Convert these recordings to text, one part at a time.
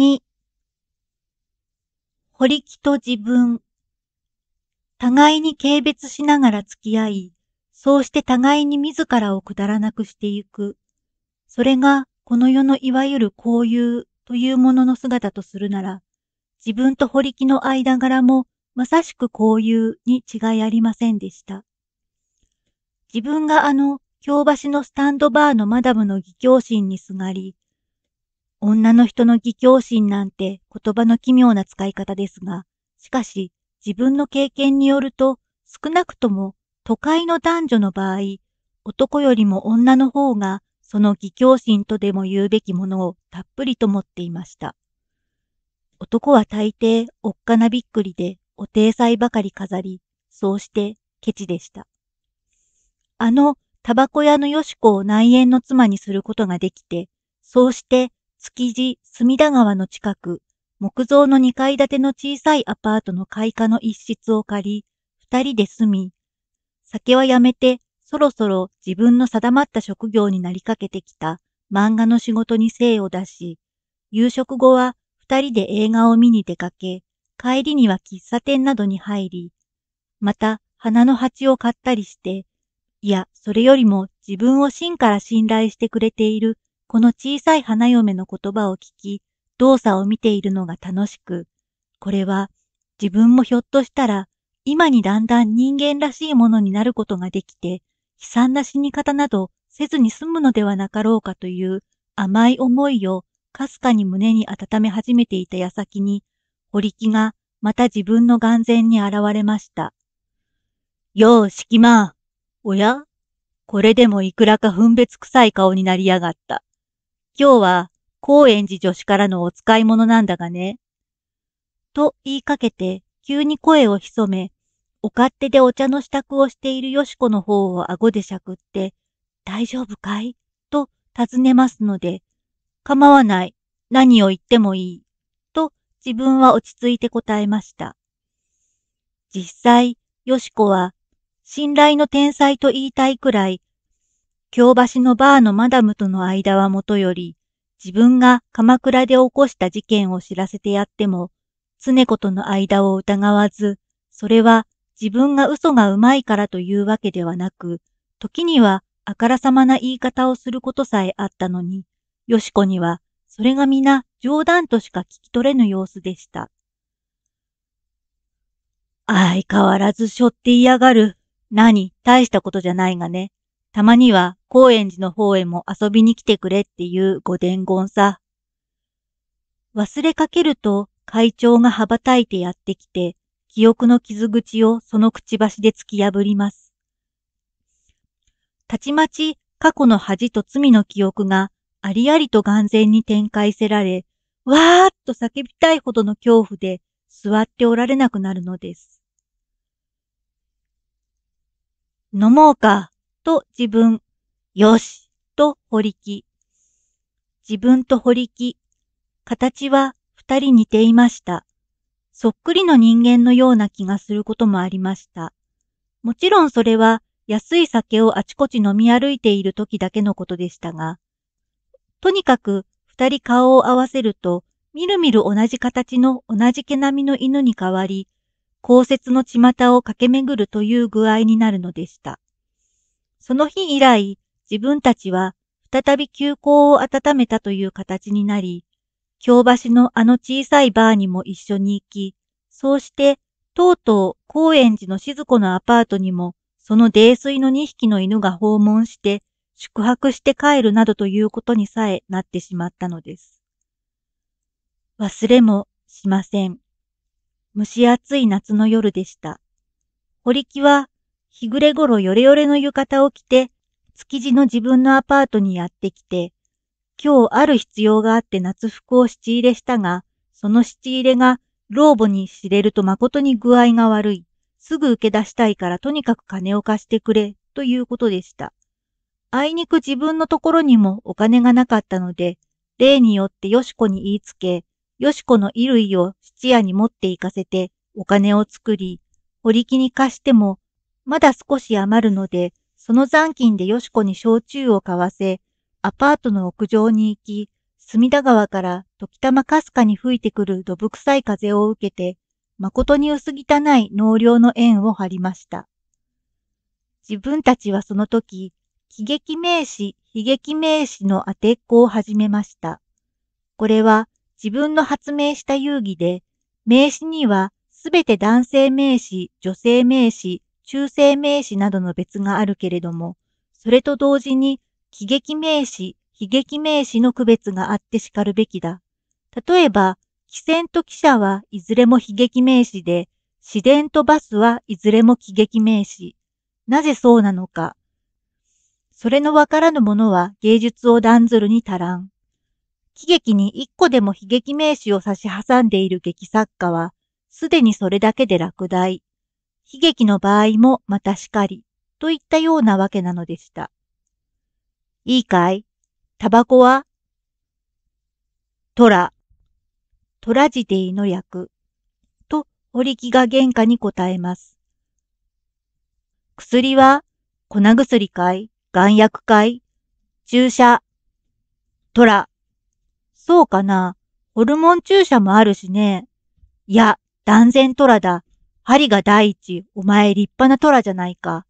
2、堀木と自分。互いに軽蔑しながら付き合い、そうして互いに自らをくだらなくしてゆく。それがこの世のいわゆる交友というものの姿とするなら、自分と堀木の間柄もまさしく交友に違いありませんでした。自分があの京橋のスタンドバーのマダムの義教心にすがり、女の人の義教心なんて言葉の奇妙な使い方ですが、しかし自分の経験によると少なくとも都会の男女の場合、男よりも女の方がその義教心とでも言うべきものをたっぷりと持っていました。男は大抵おっかなびっくりでお体裁ばかり飾り、そうしてケチでした。あのタバコ屋のよしこを内縁の妻にすることができて、そうして築地、隅田川の近く、木造の2階建ての小さいアパートの開花の一室を借り、二人で住み、酒はやめて、そろそろ自分の定まった職業になりかけてきた漫画の仕事に精を出し、夕食後は二人で映画を見に出かけ、帰りには喫茶店などに入り、また花の鉢を買ったりして、いや、それよりも自分を真から信頼してくれているこの小さい花嫁の言葉を聞き、動作を見ているのが楽しく、これは自分もひょっとしたら今にだんだん人間らしいものになることができて、悲惨な死に方などせずに済むのではなかろうかという甘い思いをかすかに胸に温め始めていた矢先に、堀木がまた自分の眼前に現れました。よう、敷間。おやこれでもいくらか分別臭い顔になりやがった。今日は高円寺女子からのお使い物なんだがね。と言いかけて急に声を潜め、お勝手でお茶の支度をしているよしこの方を顎でしゃくって、大丈夫かいと尋ねますので、構わない。何を言ってもいい。と自分は落ち着いて答えました。実際、よしこは信頼の天才と言いたいくらい京橋のバーのマダムとの間はもとより、自分が鎌倉で起こした事件を知らせてやっても、常子との間を疑わず、それは自分が嘘がうまいからというわけではなく、時にはあからさまな言い方をすることさえあったのに、よしこにはそれが皆冗談としか聞き取れぬ様子でした。相変わらずしょって嫌がる。何、大したことじゃないがね。たまには高円寺の方へも遊びに来てくれっていうご伝言さ。忘れかけると会長が羽ばたいてやってきて、記憶の傷口をそのくちばしで突き破ります。たちまち過去の恥と罪の記憶がありありと眼前に展開せられ、わーっと叫びたいほどの恐怖で座っておられなくなるのです。飲もうか。と自分、よしと堀木。自分と堀木。形は二人似ていました。そっくりの人間のような気がすることもありました。もちろんそれは安い酒をあちこち飲み歩いている時だけのことでしたが、とにかく二人顔を合わせると、みるみる同じ形の同じ毛並みの犬に変わり、公設の巷を駆け巡るという具合になるのでした。その日以来、自分たちは再び休校を温めたという形になり、京橋のあの小さいバーにも一緒に行き、そうしてとうとう高円寺の静子のアパートにもその泥酔の2匹の犬が訪問して宿泊して帰るなどということにさえなってしまったのです。忘れもしません。蒸し暑い夏の夜でした。堀木は日暮れ頃よれよれの浴衣を着て、築地の自分のアパートにやってきて、今日ある必要があって夏服を質入れしたが、その質入れが老母に知れると誠に具合が悪い。すぐ受け出したいからとにかく金を貸してくれ、ということでした。あいにく自分のところにもお金がなかったので、例によってよしこに言いつけ、よしこの衣類を質屋に持って行かせて、お金を作り、堀木に貸してもまだ少し余るので、その残金でよしこに焼酎を買わせ、アパートの屋上に行き、隅田川から時たまかすかに吹いてくるどぶ臭い風を受けて、誠に薄汚い納涼の縁を張りました。自分たちはその時、喜劇名詞、悲劇名詞の当てっこを始めました。これは自分の発明した遊戯で、名詞にはすべて男性名詞、女性名詞、修正名詞などの別があるけれども、それと同時に喜劇名詞、悲劇名詞の区別があって叱るべきだ。例えば、汽船と汽車はいずれも悲劇名詞で、市電とバスはいずれも喜劇名詞。なぜそうなのか。それのわからぬものは芸術を断ずるに足らん。喜劇に一個でも悲劇名詞を差し挟んでいる劇作家は、すでにそれだけで落第。悲劇の場合もまたしかり、といったようなわけなのでした。いいかいタバコはトラ、トラジデイの略。と堀木が原価に答えます。薬は粉薬かい眼薬かい注射、トラ、そうかなホルモン注射もあるしね。いや、断然トラだ。針が第一、お前立派な虎じゃないか。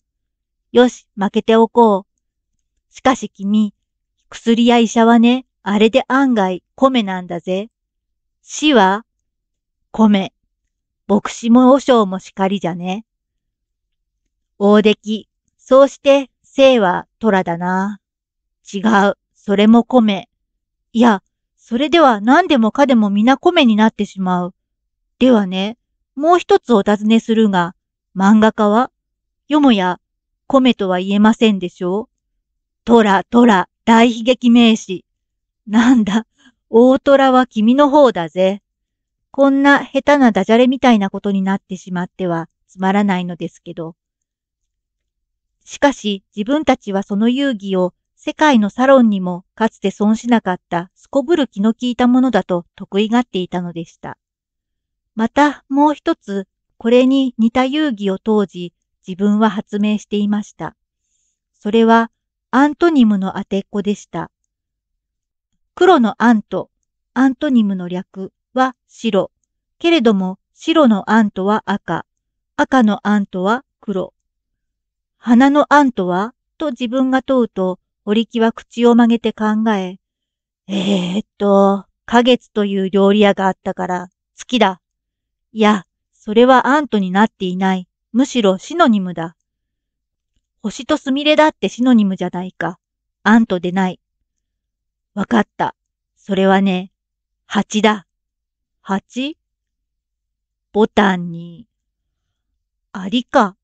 よし、負けておこう。しかし君、薬や医者はね、あれで案外米なんだぜ。死は米。牧師も和尚も叱りじゃね。大出来。そうして、生は虎だな。違う。それも米。いや、それでは何でもかでも皆米になってしまう。ではね、もう一つお尋ねするが、漫画家はよもや、米とは言えませんでしょうトラ、トラ、大悲劇名詞。なんだ、大虎は君の方だぜ。こんな下手なダジャレみたいなことになってしまってはつまらないのですけど。しかし自分たちはその遊戯を世界のサロンにもかつて損しなかったすこぶる気の利いたものだと得意がっていたのでした。またもう一つ、これに似た遊戯を当時自分は発明していました。それはアントニムの当てっこでした。黒のアント、アントニムの略は白。けれども白のアントは赤。赤のアントは黒。花のアントはと自分が問うと、堀木は口を曲げて考え、えー、っと、花月という料理屋があったから、好きだ、いや、それはアントになっていない。むしろシノニムだ。星とすみれだってシノニムじゃないか。アントでない。わかった。それはね、蜂だ。蜂ボタンに、アリか。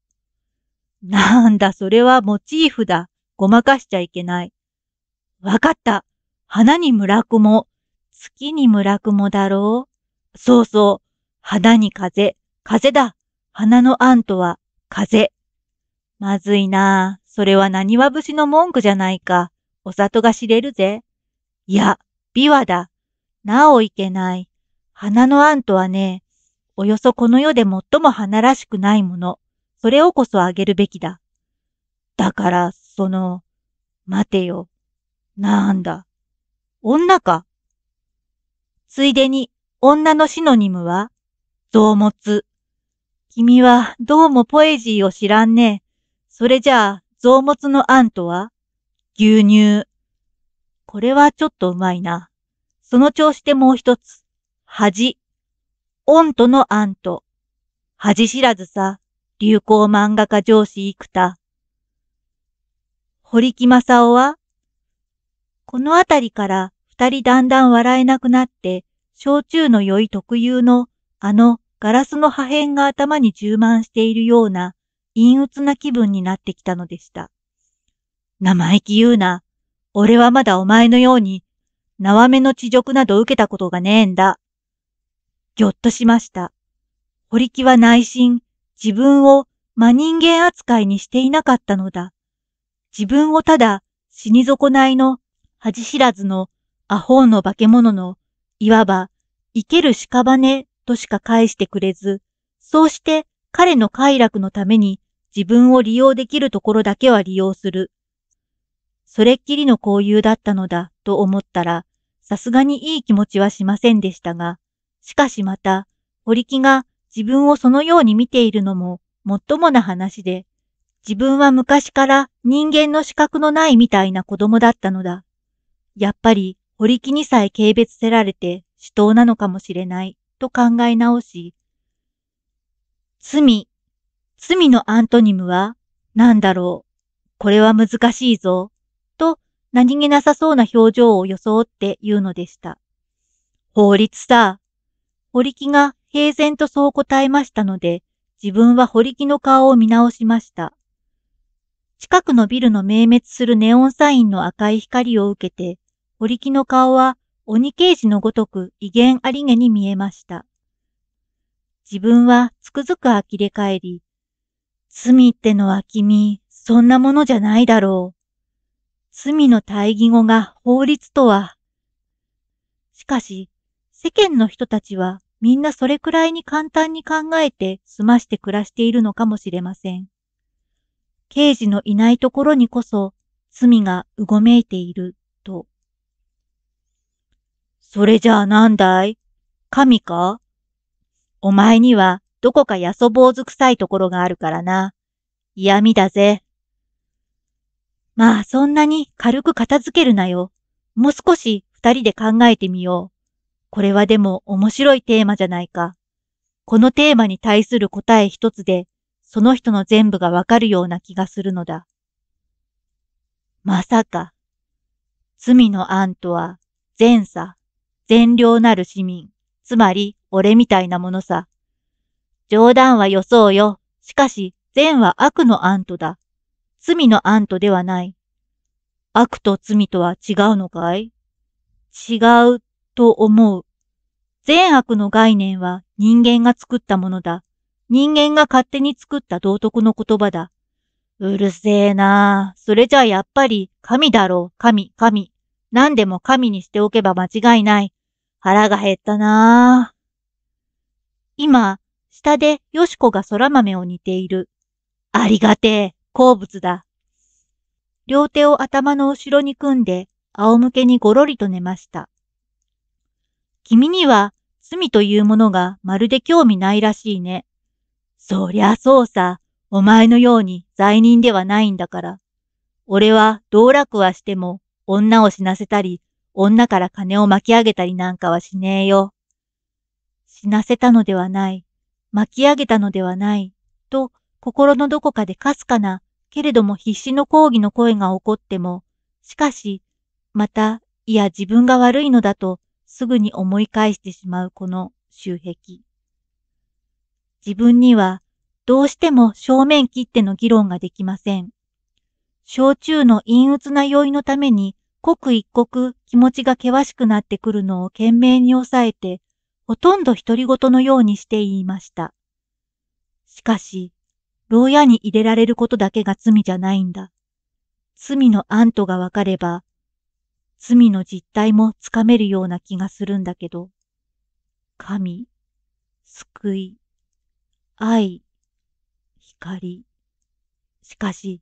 なんだ、それはモチーフだ。ごまかしちゃいけない。わかった。花に村雲、月に村雲だろう。そうそう。肌に風、風だ。花のあんとは、風。まずいなそれは何は節の文句じゃないか。お里が知れるぜ。いや、琵琶だ。なおいけない。花のあんとはね、およそこの世で最も花らしくないもの。それをこそあげるべきだ。だから、その、待てよ。なんだ。女か。ついでに、女のシノニムは人を持つ。君はどうもポエジーを知らんね。それじゃあ、臓物の案とは牛乳。これはちょっとうまいな。その調子でもう一つ。恥。音との案と。恥知らずさ。流行漫画家上司幾田。堀木正夫はこのあたりから二人だんだん笑えなくなって、焼酎の酔い特有のあのガラスの破片が頭に充満しているような陰鬱な気分になってきたのでした。生意気言うな。俺はまだお前のように、縄目の地辱など受けたことがねえんだ。ぎょっとしました。堀木は内心、自分を真人間扱いにしていなかったのだ。自分をただ死に損ないの恥知らずのアホの化け物の、いわば生ける屍としか返してくれず、そうして彼の快楽のために自分を利用できるところだけは利用する。それっきりの交友だったのだと思ったら、さすがにいい気持ちはしませんでしたが、しかしまた、堀木が自分をそのように見ているのも、もっともな話で、自分は昔から人間の資格のないみたいな子供だったのだ。やっぱり、堀木にさえ軽蔑せられて死闘なのかもしれない。と考え直し、罪、罪のアントニムは何だろう、これは難しいぞ、と何気なさそうな表情を装って言うのでした。法律さ、堀木が平然とそう答えましたので、自分は堀木の顔を見直しました。近くのビルの明滅するネオンサインの赤い光を受けて、堀木の顔は鬼刑事のごとく威厳ありげに見えました。自分はつくづく呆れ返り、罪ってのは君、そんなものじゃないだろう。罪の対義語が法律とは。しかし、世間の人たちはみんなそれくらいに簡単に考えて済まして暮らしているのかもしれません。刑事のいないところにこそ罪がうごめいている。それじゃあなんだい神かお前にはどこかやそ坊主臭いところがあるからな。嫌味だぜ。まあそんなに軽く片付けるなよ。もう少し二人で考えてみよう。これはでも面白いテーマじゃないか。このテーマに対する答え一つで、その人の全部がわかるような気がするのだ。まさか。罪の案とは、前さ。善良なる市民、つまり俺みたいなものさ。冗談はよそうよ。しかし、善は悪のアントだ。罪のアントではない。悪と罪とは違うのかい違うと思う。善悪の概念は人間が作ったものだ。人間が勝手に作った道徳の言葉だ。うるせえなあ。それじゃあやっぱり神だろう。神、神。何でも神にしておけば間違いない。腹が減ったなぁ。今、下でよしこが空豆を煮ている。ありがてえ、好物だ。両手を頭の後ろに組んで、仰向けにごろりと寝ました。君には罪というものがまるで興味ないらしいね。そりゃそうさ、お前のように罪人ではないんだから。俺は道楽はしても女を死なせたり女から金を巻き上げたりなんかはしねえよ。死なせたのではない、巻き上げたのではない、と心のどこかでかすかな、けれども必死の抗議の声が起こっても、しかし、また、いや自分が悪いのだと、すぐに思い返してしまうこの周壁。自分には、どうしても正面切っての議論ができません。焼酎の陰鬱な酔いのために刻一刻気持ちが険しくなってくるのを懸命に抑えて、ほとんど独り言のようにして言いました。しかし、牢屋に入れられることだけが罪じゃないんだ。罪のンとがわかれば、罪の実態もつかめるような気がするんだけど、神、救い、愛、光。しかし、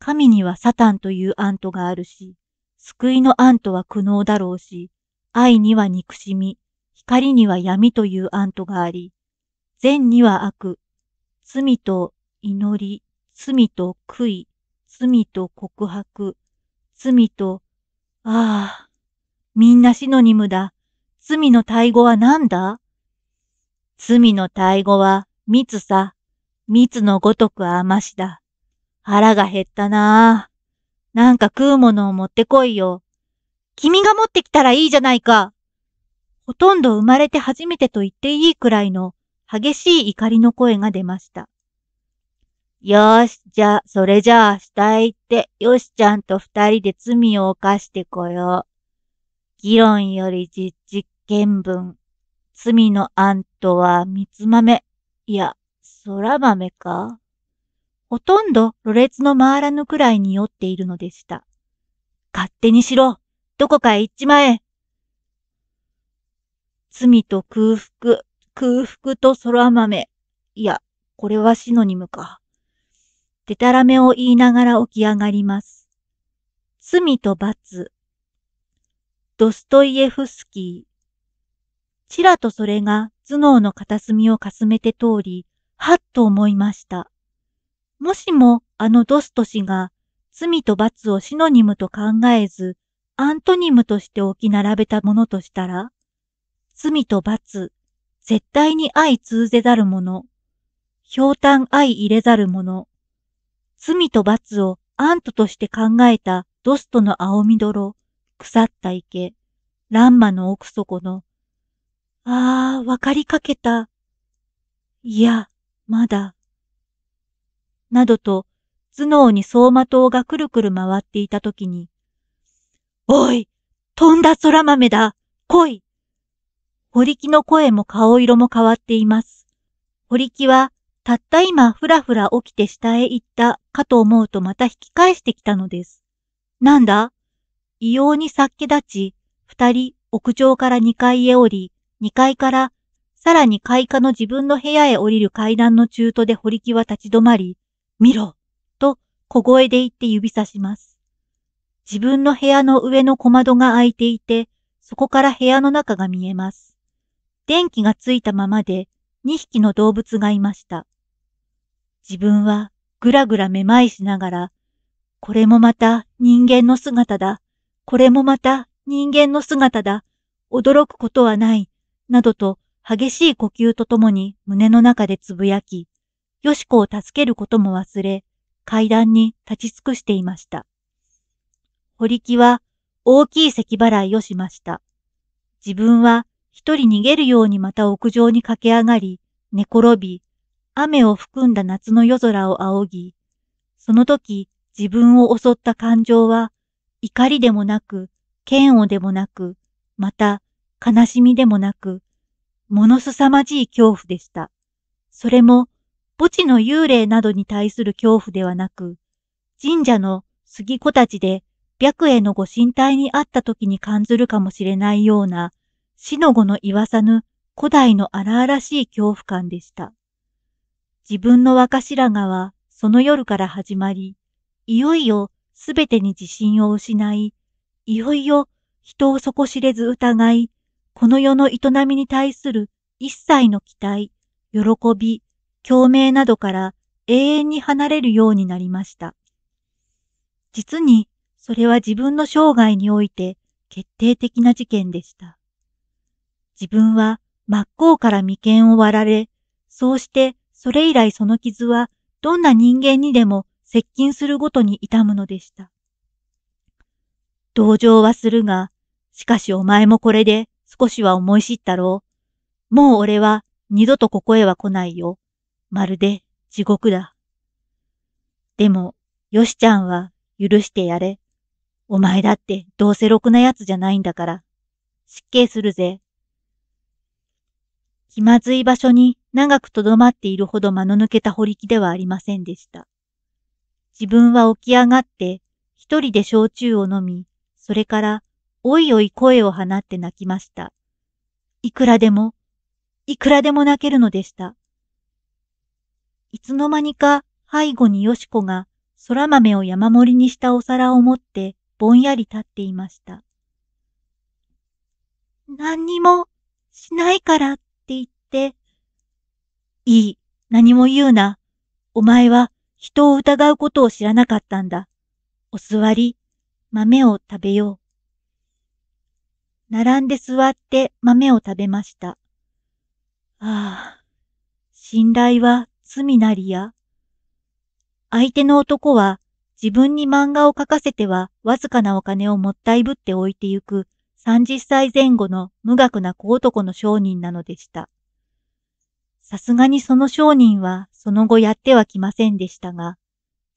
神にはサタンというンとがあるし、救いの案とは苦悩だろうし、愛には憎しみ、光には闇という案とがあり、善には悪、罪と祈り、罪と悔い、罪と告白、罪と、ああ、みんな死のニムだ。罪の対語は何だ罪の対語は密さ、密のごとくあましだ。腹が減ったなあ。なんか食うものを持ってこいよ。君が持ってきたらいいじゃないか。ほとんど生まれて初めてと言っていいくらいの激しい怒りの声が出ました。よーし、じゃあ、それじゃあ下へ行って、よしちゃんと二人で罪を犯してこよう。議論より実験文。罪の案とは三つ豆。いや、空豆かほとんどろれつの回らぬくらいに酔っているのでした。勝手にしろどこかへ行っちまえ罪と空腹、空腹と空豆。いや、これはシノニムか。でたらめを言いながら起き上がります。罪と罰。ドストイエフスキー。ちらとそれが頭脳の片隅をかすめて通り、はっと思いました。もしもあのドスト氏が罪と罰をシノニムと考えず、アントニムとして置き並べたものとしたら、罪と罰、絶対に相通ぜざるもの、氷炭相入れざるもの、罪と罰をアントとして考えたドストの青み泥、腐った池、ランマの奥底の、ああ、わかりかけた。いや、まだ。などと、頭脳に走馬灯がくるくる回っていたときに、おい飛んだ空豆だ来い堀木の声も顔色も変わっています。堀木は、たった今ふらふら起きて下へ行ったかと思うとまた引き返してきたのです。なんだ異様にっき立ち、二人屋上から二階へ降り、二階からさらに開花の自分の部屋へ降りる階段の中途で堀木は立ち止まり、見ろ、と小声で言って指さします。自分の部屋の上の小窓が開いていて、そこから部屋の中が見えます。電気がついたままで2匹の動物がいました。自分はぐらぐらめまいしながら、これもまた人間の姿だ。これもまた人間の姿だ。驚くことはない。などと激しい呼吸とともに胸の中でつぶやき、よしこを助けることも忘れ、階段に立ち尽くしていました。堀木は大きい咳払いをしました。自分は一人逃げるようにまた屋上に駆け上がり、寝転び、雨を含んだ夏の夜空を仰ぎ、その時自分を襲った感情は怒りでもなく、嫌悪でもなく、また悲しみでもなく、ものすさまじい恐怖でした。それも墓地の幽霊などに対する恐怖ではなく、神社の杉子たちで白衣のご神体にあった時に感じるかもしれないような、死の後の言わさぬ古代の荒々しい恐怖感でした。自分の若白髪はその夜から始まり、いよいよすべてに自信を失い、いよいよ人を底知れず疑い、この世の営みに対する一切の期待、喜び、共鳴などから永遠に離れるようになりました。実にそれは自分の生涯において決定的な事件でした。自分は真っ向から眉間を割られ、そうしてそれ以来その傷はどんな人間にでも接近するごとに痛むのでした。同情はするが、しかしお前もこれで少しは思い知ったろう。もう俺は二度とここへは来ないよ。まるで地獄だ。でも、よしちゃんは許してやれ。お前だってどうせろくなやつじゃないんだから、失敬するぜ。気まずい場所に長く留まっているほど間の抜けた堀木ではありませんでした。自分は起き上がって一人で焼酎を飲み、それからおいおい声を放って泣きました。いくらでも、いくらでも泣けるのでした。いつの間にか背後によしこが空豆を山盛りにしたお皿を持ってぼんやり立っていました。何にもしないからって言って、いい、何も言うな。お前は人を疑うことを知らなかったんだ。お座り、豆を食べよう。並んで座って豆を食べました。ああ、信頼は罪なりや、相手の男は自分に漫画を描かせてはわずかなお金をもったいぶって置いてゆく30歳前後の無学な小男の商人なのでした。さすがにその商人はその後やってはきませんでしたが、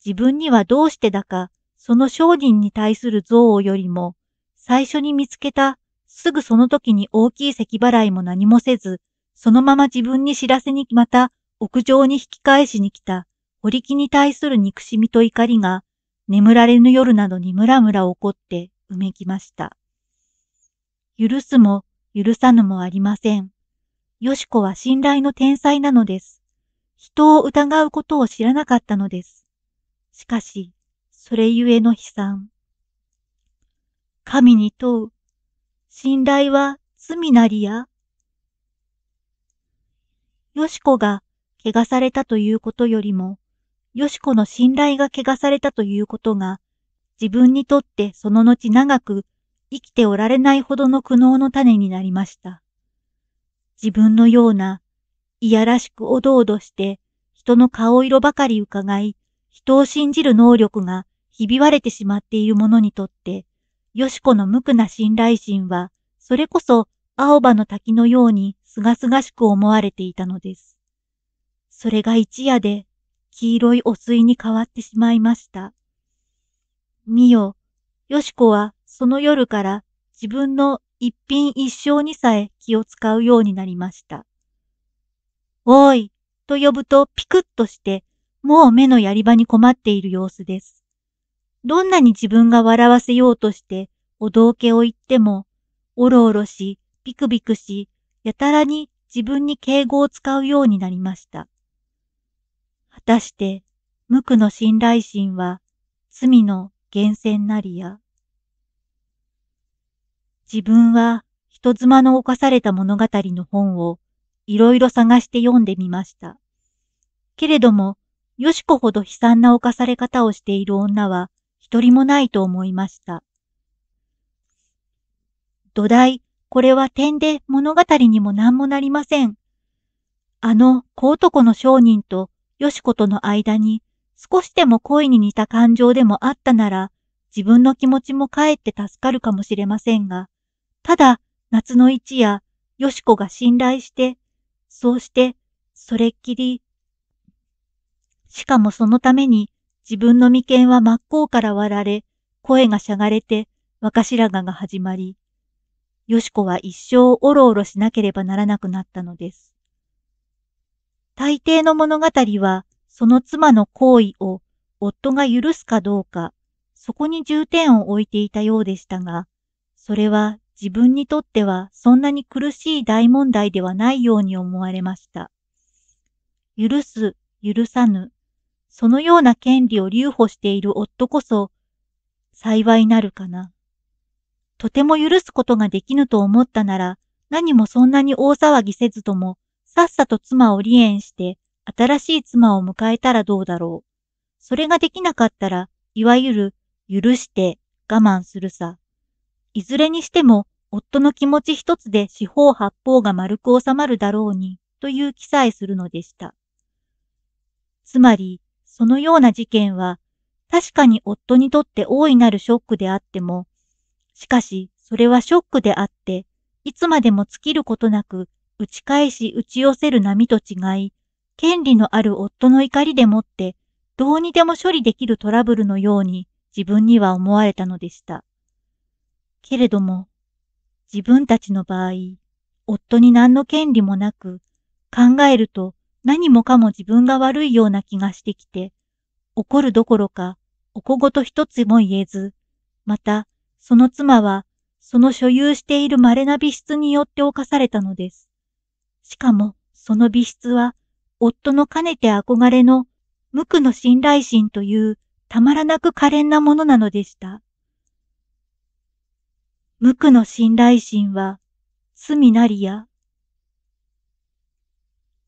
自分にはどうしてだかその商人に対する憎悪よりも最初に見つけたすぐその時に大きい咳払いも何もせず、そのまま自分に知らせにまた屋上に引き返しに来た堀木に対する憎しみと怒りが眠られぬ夜などにムラムラ起こってうめきました。許すも許さぬもありません。よしこは信頼の天才なのです。人を疑うことを知らなかったのです。しかし、それゆえの悲惨。神に問う。信頼は罪なりや。よしこが汚されたということよりも、よしこの信頼が汚されたということが、自分にとってその後長く生きておられないほどの苦悩の種になりました。自分のような、いやらしくおどおどして、人の顔色ばかり伺い、人を信じる能力がひび割れてしまっている者にとって、よしこの無垢な信頼心は、それこそ青葉の滝のようにすがすがしく思われていたのです。それが一夜で黄色い汚水に変わってしまいました。見よ、よしこはその夜から自分の一品一生にさえ気を使うようになりました。おい、と呼ぶとピクッとして、もう目のやり場に困っている様子です。どんなに自分が笑わせようとしてお道家を言っても、おろおろし、ビクビクし、やたらに自分に敬語を使うようになりました。だして無垢の信頼心は罪の源泉なりや。自分は人妻の犯された物語の本をいろいろ探して読んでみました。けれども、よしこほど悲惨な犯され方をしている女は一人もないと思いました。土台、これは点で物語にも何もなりません。あの小男の商人とよしことの間に少しでも恋に似た感情でもあったなら、自分の気持ちもかえって助かるかもしれませんが、ただ夏の一夜、よしこが信頼して、そうしてそれっきり、しかもそのために自分の眉間は真っ向から割られ、声がしゃがれて若白髪が始まり、よしこは一生おろおろしなければならなくなったのです。大抵の物語は、その妻の行為を夫が許すかどうか、そこに重点を置いていたようでしたが、それは自分にとってはそんなに苦しい大問題ではないように思われました。許す、許さぬ、そのような権利を留保している夫こそ、幸いなるかな。とても許すことができぬと思ったなら、何もそんなに大騒ぎせずとも、さっさと妻を離縁して、新しい妻を迎えたらどうだろう。それができなかったら、いわゆる、許して、我慢するさ。いずれにしても、夫の気持ち一つで四方八方が丸く収まるだろうに、という記載するのでした。つまり、そのような事件は、確かに夫にとって大いなるショックであっても、しかし、それはショックであって、いつまでも尽きることなく打ち返し打ち寄せる波と違い、権利のある夫の怒りでもって、どうにでも処理できるトラブルのように自分には思われたのでした。けれども、自分たちの場合、夫に何の権利もなく、考えると何もかも自分が悪いような気がしてきて、怒るどころか、おこごと一つも言えず、また、その妻は、その所有している稀な美質によって犯されたのです。しかも、その美質は、夫のかねて憧れの無垢の信頼心というたまらなく可憐なものなのでした。無垢の信頼心は、罪なりや、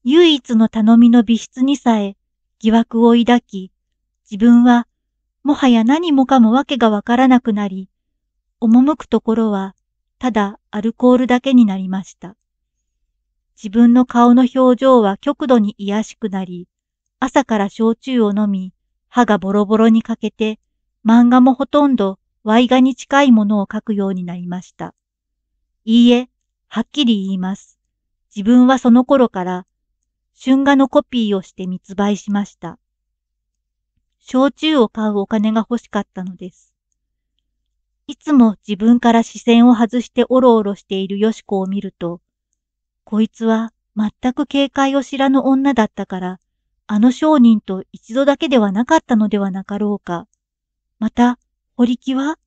唯一の頼みの美質にさえ疑惑を抱き、自分はもはや何もかもわけがわからなくなり、赴くところはただアルコールだけになりました。自分の顔の表情は極度に癒しくなり、朝から焼酎を飲み、歯がボロボロに欠けて、漫画もほとんどワイガに近いものを描くようになりました。いいえ、はっきり言います。自分はその頃から、春画のコピーをして密売しました。焼酎を買うお金が欲しかったのです。いつも自分から視線を外しておろおろしているよしこを見ると、こいつは全く警戒を知らぬ女だったから、あの商人と一度だけではなかったのではなかろうか。また、堀木は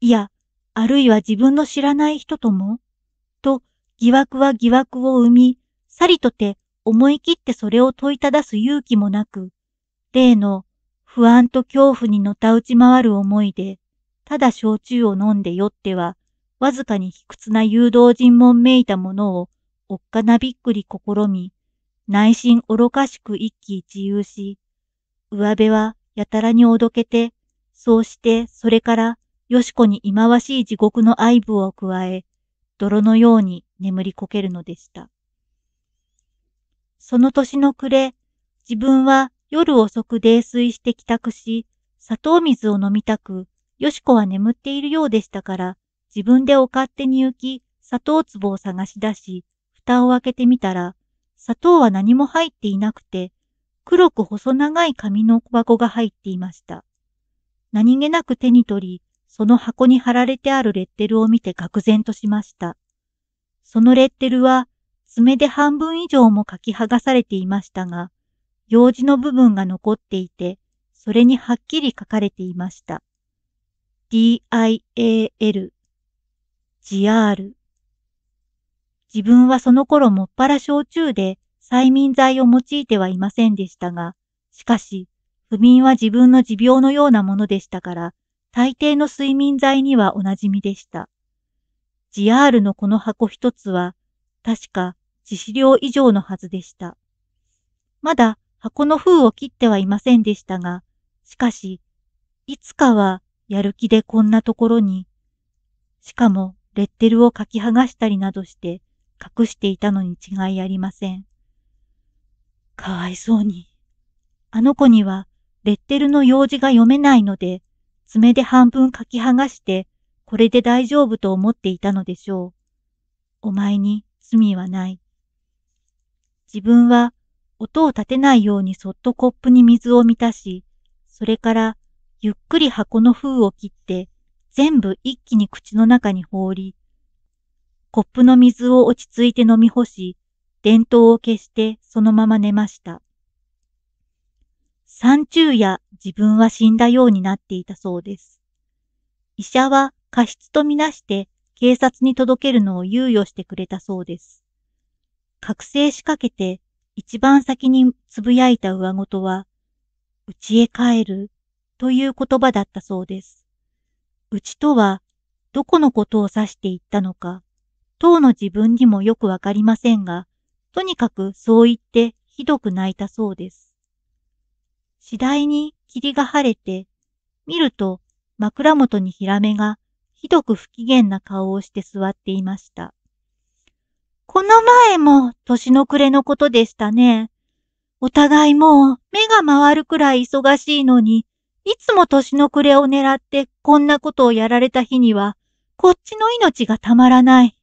いや、あるいは自分の知らない人ともと疑惑は疑惑を生み、さりとて思い切ってそれを問いただす勇気もなく、例の不安と恐怖にのたうち回る思いで、ただ焼酎を飲んで酔っては、わずかに卑屈な誘導尋問めいたものを、おっかなびっくり試み、内心愚かしく一喜一憂し、上辺はやたらにおどけて、そうしてそれからよしこに忌まわしい地獄の愛部を加え、泥のように眠りこけるのでした。その年の暮れ、自分は夜遅く泥酔して帰宅し、砂糖水を飲みたく、よしこは眠っているようでしたから、自分でお勝手に行き、砂糖壺を探し出し、蓋を開けてみたら、砂糖は何も入っていなくて、黒く細長い紙の小箱が入っていました。何気なく手に取り、その箱に貼られてあるレッテルを見て愕然としました。そのレッテルは、爪で半分以上も書き剥がされていましたが、用字の部分が残っていて、それにはっきり書かれていました。DIAL GR。自分はその頃もっぱら焼酎で催眠剤を用いてはいませんでしたが、しかし、不眠は自分の持病のようなものでしたから、大抵の睡眠剤にはおなじみでした。GR のこの箱一つは、確か致死量以上のはずでした。まだ箱の封を切ってはいませんでしたが、しかし、いつかはやる気でこんなところに、しかもレッテルを書き剥がしたりなどして隠していたのに違いありません。かわいそうに。あの子にはレッテルの用事が読めないので、爪で半分書き剥がして、これで大丈夫と思っていたのでしょう。お前に罪はない。自分は音を立てないようにそっとコップに水を満たし、それからゆっくり箱の封を切って全部一気に口の中に放り、コップの水を落ち着いて飲み干し、電灯を消してそのまま寝ました。三中夜自分は死んだようになっていたそうです。医者は過失とみなして警察に届けるのを猶予してくれたそうです。覚醒しかけて一番先につぶやいた上言は、うちへ帰るという言葉だったそうです。うちとは、どこのことを指して言ったのか、当の自分にもよくわかりませんが、とにかくそう言ってひどく泣いたそうです。次第に霧が晴れて、見ると枕元にヒラメがひどく不機嫌な顔をして座っていました。この前も年の暮れのことでしたね。お互いもう目が回るくらい忙しいのに、いつも年の暮れを狙ってこんなことをやられた日には、こっちの命がたまらない。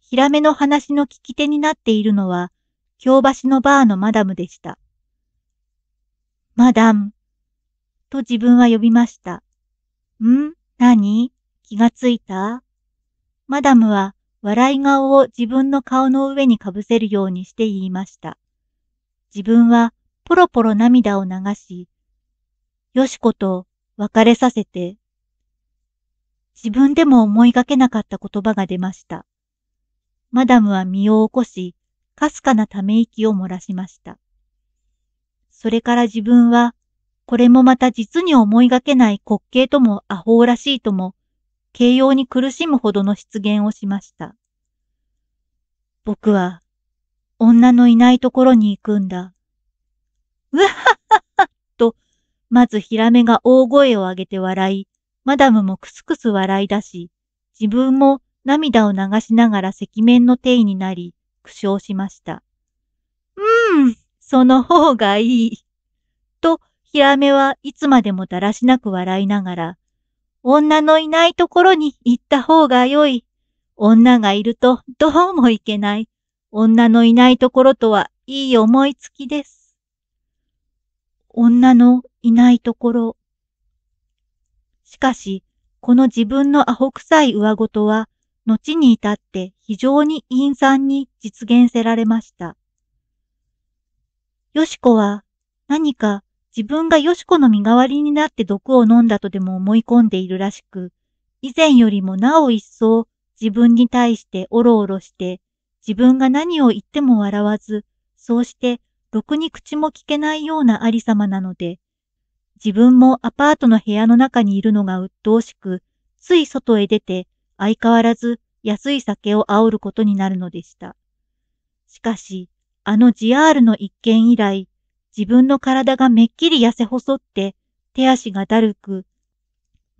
ヒラメの話の聞き手になっているのは、京橋のバーのマダムでした。マダム、と自分は呼びました。ん何気がついたマダムは笑い顔を自分の顔の上にかぶせるようにして言いました。自分はポロポロ涙を流し、よしこと別れさせて、自分でも思いがけなかった言葉が出ました。マダムは身を起こし、かすかなため息を漏らしました。それから自分は、これもまた実に思いがけない滑稽ともアホらしいとも、形容に苦しむほどの失言をしました。僕は、女のいないところに行くんだ。うわはははとまずヒラメが大声を上げて笑い、マダムもクスクス笑い出し、自分も涙を流しながら赤面の体になり、苦笑しました。うーん、その方がいい。と、ヒラメはいつまでもだらしなく笑いながら、女のいないところに行った方が良い。女がいるとどうもいけない。女のいないところとはいい思いつきです。女のいないところ。しかし、この自分のアホ臭い上ごとは、後に至って非常に陰惨に実現せられました。よしこは何か自分がよしこの身代わりになって毒を飲んだとでも思い込んでいるらしく、以前よりもなお一層自分に対しておろおろして、自分が何を言っても笑わず、そうしてろくに口も聞けないようなありさまなので、自分もアパートの部屋の中にいるのが鬱陶しく、つい外へ出て相変わらず安い酒を煽ることになるのでした。しかし、あのジアールの一件以来、自分の体がめっきり痩せ細って、手足がだるく、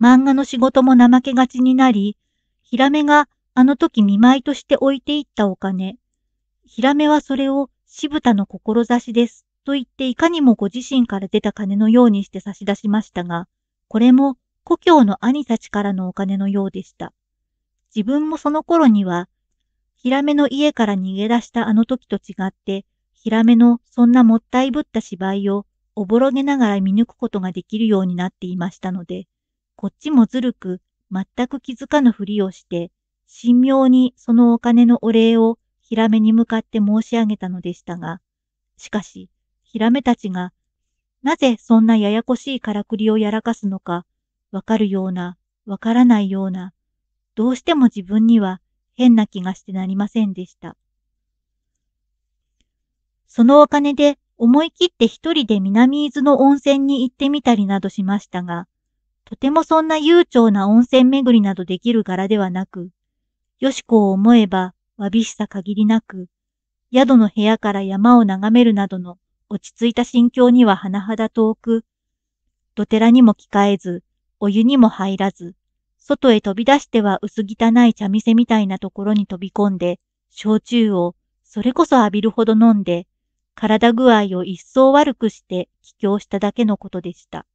漫画の仕事も怠けがちになり、ヒラメがあの時見舞いとして置いていったお金。ヒラメはそれを渋田の志ですと言っていかにもご自身から出た金のようにして差し出しましたが、これも故郷の兄たちからのお金のようでした。自分もその頃には、ヒラメの家から逃げ出したあの時と違って、ヒラメのそんなもったいぶった芝居をおぼろげながら見抜くことができるようになっていましたので、こっちもずるく全く気づかぬふりをして、神妙にそのお金のお礼をヒラメに向かって申し上げたのでしたが、しかし、ヒラメたちが、なぜそんなややこしいからくりをやらかすのか、わかるような、わからないような、どうしても自分には変な気がしてなりませんでした。そのお金で思い切って一人で南伊豆の温泉に行ってみたりなどしましたが、とてもそんな悠長な温泉巡りなどできる柄ではなく、よしこを思えばわびしさ限りなく、宿の部屋から山を眺めるなどの落ち着いた心境には甚だ遠く、土寺にも着替えず、お湯にも入らず、外へ飛び出しては薄汚い茶店みたいなところに飛び込んで、焼酎をそれこそ浴びるほど飲んで、体具合を一層悪くして帰郷しただけのことでした。